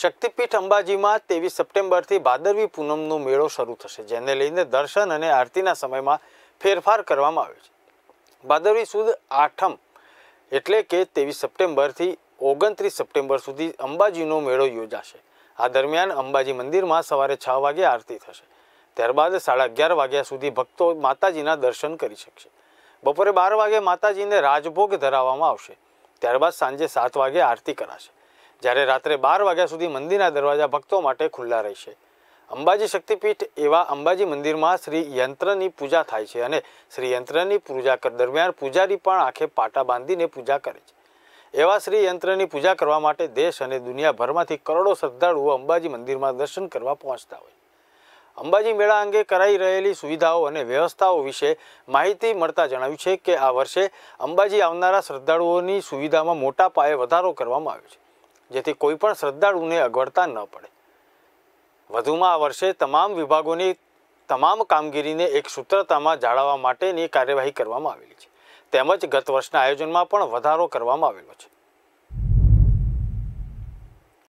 શક્તિપીઠ અંબાજીમાં ત્રેવીસ સપ્ટેમ્બરથી ભાદરવી પૂનમનો મેળો શરૂ થશે જેને લઈને દર્શન અને આરતીના સમયમાં ફેરફાર કરવામાં આવ્યો છે ભાદરવી સુદ આઠમ એટલે કે ત્રેવીસ સપ્ટેમ્બરથી ઓગણત્રીસ સપ્ટેમ્બર સુધી અંબાજીનો મેળો યોજાશે આ દરમિયાન અંબાજી મંદિરમાં સવારે છ વાગે આરતી થશે ત્યારબાદ સાડા અગિયાર વાગ્યા સુધી ભક્તો માતાજીના દર્શન કરી શકશે બપોરે બાર વાગે માતાજીને રાજભોગ ધરાવવામાં આવશે ત્યારબાદ સાંજે સાત વાગે આરતી કરાશે જ્યારે રાત્રે બાર વાગ્યા સુધી મંદિરના દરવાજા ભક્તો માટે ખુલ્લા રહેશે અંબાજી શક્તિપીઠ એવા અંબાજી મંદિરમાં શ્રી યંત્રની પૂજા થાય છે અને શ્રી યંત્રની પૂજા દરમિયાન પૂજારી પણ આંખે પાટા બાંધીને પૂજા કરે છે એવા શ્રી યંત્રની પૂજા કરવા માટે દેશ અને દુનિયાભરમાંથી કરોડો શ્રદ્ધાળુઓ અંબાજી મંદિરમાં દર્શન કરવા પહોંચતા હોય અંબાજી મેળા અંગે કરાઈ રહેલી સુવિધાઓ અને વ્યવસ્થાઓ વિશે માહિતી મળતા જણાવ્યું છે કે આ વર્ષે અંબાજી આવનારા શ્રદ્ધાળુઓની સુવિધામાં મોટા પાયે વધારો કરવામાં આવ્યો છે જેથી કોઈ પણ શ્રદ્ધાળુને અગવડતા ન પડે વધુમાં આ વર્ષે તમામ વિભાગોની તમામ કામગીરીને એક સૂત્રતામાં જાળવવા માટેની કાર્યવાહી કરવામાં આવેલી છે તેમજ ગત વર્ષના આયોજનમાં પણ વધારો કરવામાં આવેલો છે